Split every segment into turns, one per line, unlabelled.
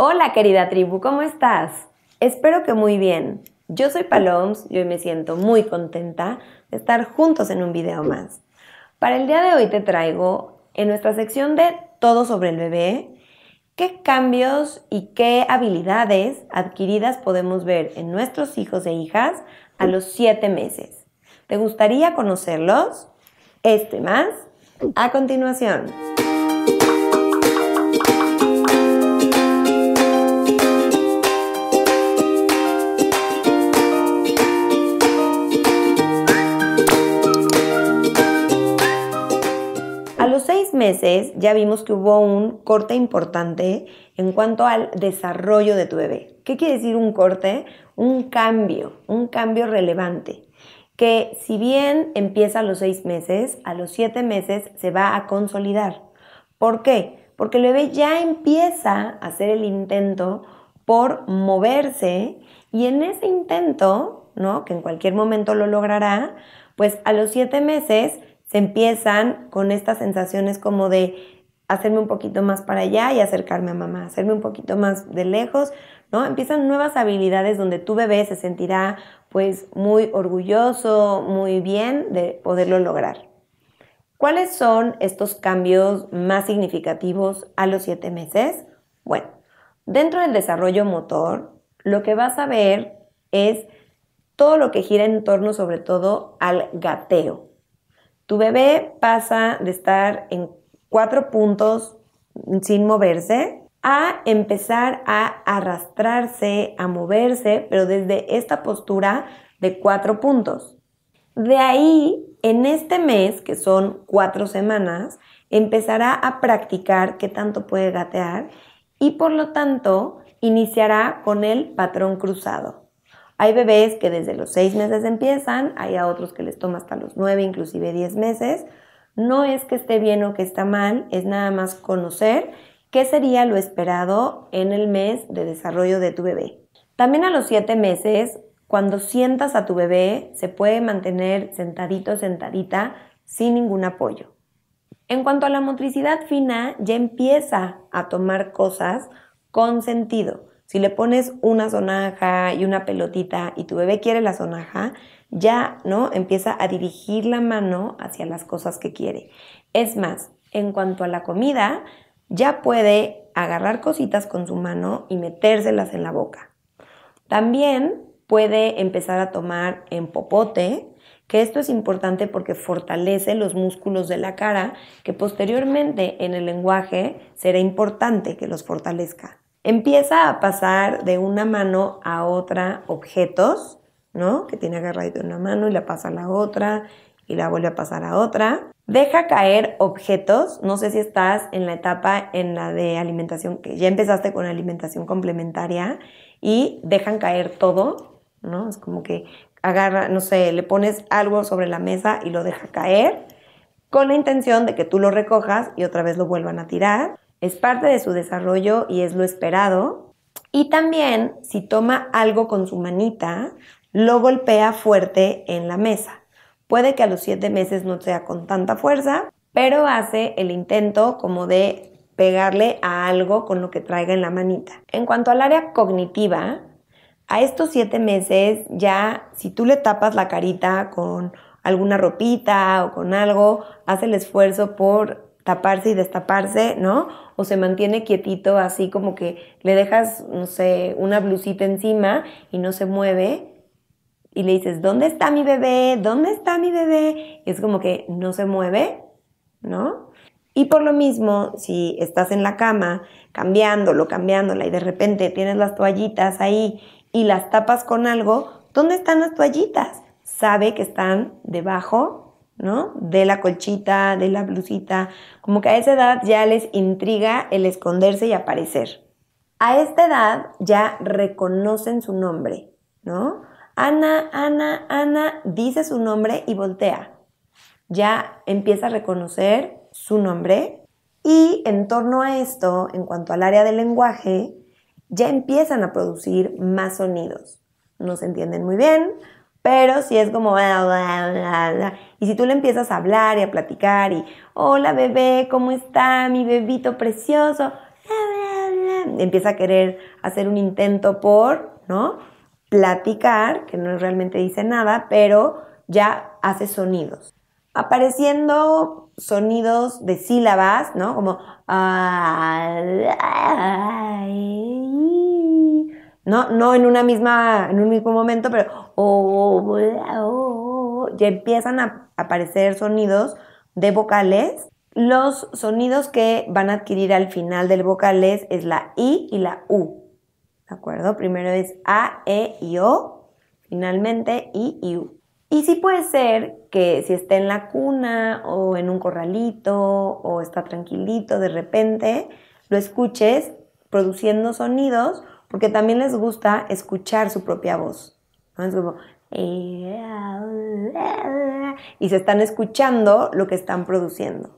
Hola querida tribu, ¿cómo estás? Espero que muy bien. Yo soy Paloms y hoy me siento muy contenta de estar juntos en un video más. Para el día de hoy te traigo en nuestra sección de Todo sobre el bebé, qué cambios y qué habilidades adquiridas podemos ver en nuestros hijos e hijas a los 7 meses. ¿Te gustaría conocerlos? Este más a continuación. ya vimos que hubo un corte importante en cuanto al desarrollo de tu bebé. ¿Qué quiere decir un corte? Un cambio, un cambio relevante que si bien empieza a los seis meses, a los siete meses se va a consolidar. ¿Por qué? Porque el bebé ya empieza a hacer el intento por moverse y en ese intento, ¿no? Que en cualquier momento lo logrará, pues a los siete meses se empiezan con estas sensaciones como de hacerme un poquito más para allá y acercarme a mamá, hacerme un poquito más de lejos, ¿no? Empiezan nuevas habilidades donde tu bebé se sentirá pues muy orgulloso, muy bien de poderlo lograr. ¿Cuáles son estos cambios más significativos a los siete meses? Bueno, dentro del desarrollo motor, lo que vas a ver es todo lo que gira en torno sobre todo al gateo. Tu bebé pasa de estar en cuatro puntos sin moverse a empezar a arrastrarse, a moverse, pero desde esta postura de cuatro puntos. De ahí, en este mes, que son cuatro semanas, empezará a practicar qué tanto puede gatear y por lo tanto iniciará con el patrón cruzado. Hay bebés que desde los seis meses empiezan, hay a otros que les toma hasta los nueve, inclusive diez meses. No es que esté bien o que está mal, es nada más conocer qué sería lo esperado en el mes de desarrollo de tu bebé. También a los siete meses, cuando sientas a tu bebé, se puede mantener sentadito, sentadita, sin ningún apoyo. En cuanto a la motricidad fina, ya empieza a tomar cosas con sentido. Si le pones una sonaja y una pelotita y tu bebé quiere la sonaja, ya, ¿no? Empieza a dirigir la mano hacia las cosas que quiere. Es más, en cuanto a la comida, ya puede agarrar cositas con su mano y metérselas en la boca. También puede empezar a tomar en popote, que esto es importante porque fortalece los músculos de la cara, que posteriormente en el lenguaje será importante que los fortalezca. Empieza a pasar de una mano a otra objetos, ¿no? Que tiene agarrado de una mano y la pasa a la otra y la vuelve a pasar a otra. Deja caer objetos. No sé si estás en la etapa en la de alimentación, que ya empezaste con alimentación complementaria y dejan caer todo, ¿no? Es como que agarra, no sé, le pones algo sobre la mesa y lo deja caer con la intención de que tú lo recojas y otra vez lo vuelvan a tirar. Es parte de su desarrollo y es lo esperado. Y también si toma algo con su manita, lo golpea fuerte en la mesa. Puede que a los siete meses no sea con tanta fuerza, pero hace el intento como de pegarle a algo con lo que traiga en la manita. En cuanto al área cognitiva, a estos siete meses ya si tú le tapas la carita con alguna ropita o con algo, hace el esfuerzo por taparse y destaparse, ¿no? O se mantiene quietito, así como que le dejas, no sé, una blusita encima y no se mueve. Y le dices, ¿dónde está mi bebé? ¿Dónde está mi bebé? Y es como que no se mueve, ¿no? Y por lo mismo, si estás en la cama cambiándolo, cambiándola y de repente tienes las toallitas ahí y las tapas con algo, ¿dónde están las toallitas? Sabe que están debajo ¿no? De la colchita, de la blusita, como que a esa edad ya les intriga el esconderse y aparecer. A esta edad ya reconocen su nombre, ¿no? Ana, Ana, Ana dice su nombre y voltea. Ya empieza a reconocer su nombre y en torno a esto, en cuanto al área del lenguaje, ya empiezan a producir más sonidos. No se entienden muy bien, pero si es como... y si tú le empiezas a hablar y a platicar y, hola bebé, ¿cómo está mi bebito precioso? Empieza a querer hacer un intento por, ¿no? Platicar, que no realmente dice nada, pero ya hace sonidos. Apareciendo sonidos de sílabas, ¿no? Como... Ah, ¿no? en una misma, en un mismo momento, pero oh, oh, oh, ya empiezan a aparecer sonidos de vocales. Los sonidos que van a adquirir al final del vocales es la I y la U. ¿De acuerdo? Primero es A, E y O. Finalmente I y U. Y sí puede ser que si está en la cuna o en un corralito o está tranquilito de repente, lo escuches produciendo sonidos porque también les gusta escuchar su propia voz. y se están escuchando lo que están produciendo.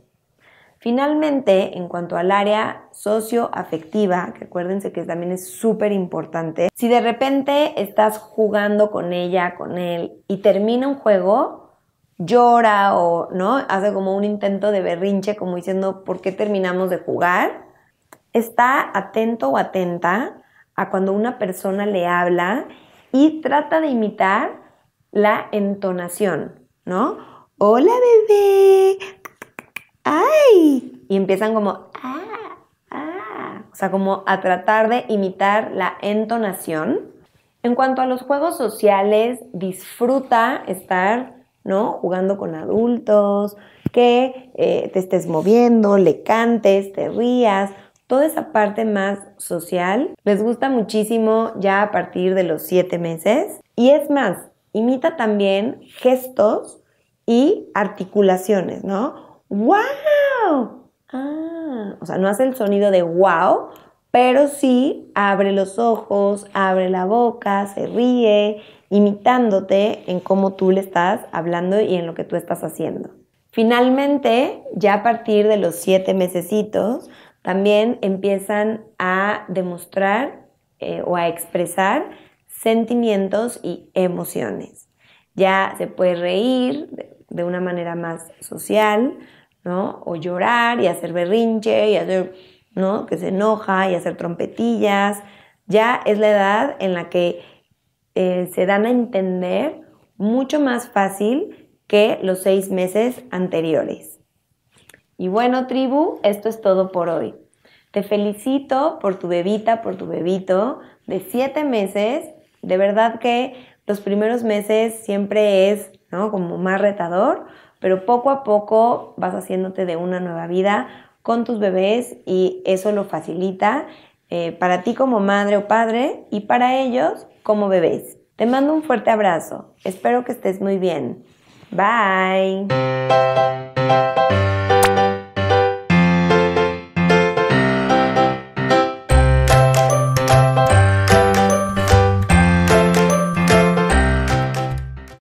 Finalmente, en cuanto al área socioafectiva, que acuérdense que también es súper importante, si de repente estás jugando con ella, con él, y termina un juego, llora o no, hace como un intento de berrinche, como diciendo, ¿por qué terminamos de jugar? Está atento o atenta a cuando una persona le habla y trata de imitar la entonación, ¿no? Hola bebé, ay. Y empiezan como, ah, ah, O sea, como a tratar de imitar la entonación. En cuanto a los juegos sociales, disfruta estar ¿no? Jugando con adultos, que eh, te estés moviendo, le cantes, te rías toda esa parte más social les gusta muchísimo ya a partir de los siete meses. Y es más, imita también gestos y articulaciones, ¿no? ¡Wow! Ah, o sea, no hace el sonido de wow, pero sí abre los ojos, abre la boca, se ríe, imitándote en cómo tú le estás hablando y en lo que tú estás haciendo. Finalmente, ya a partir de los siete mesecitos, también empiezan a demostrar eh, o a expresar sentimientos y emociones. Ya se puede reír de, una manera más social, ¿no? O llorar y hacer berrinche y hacer, ¿no? Que se enoja y hacer trompetillas. Ya es la edad en la que eh, se dan a entender mucho más fácil que los seis meses anteriores. Y bueno, tribu, esto es todo por hoy. Te felicito por tu bebita, por tu bebito de siete meses. De verdad que los primeros meses siempre es como más retador, pero poco a poco vas haciéndote de una nueva vida con tus bebés y eso lo facilita eh, para ti como madre o padre y para ellos como bebés. Te mando un fuerte abrazo. Espero que estés muy bien. Bye.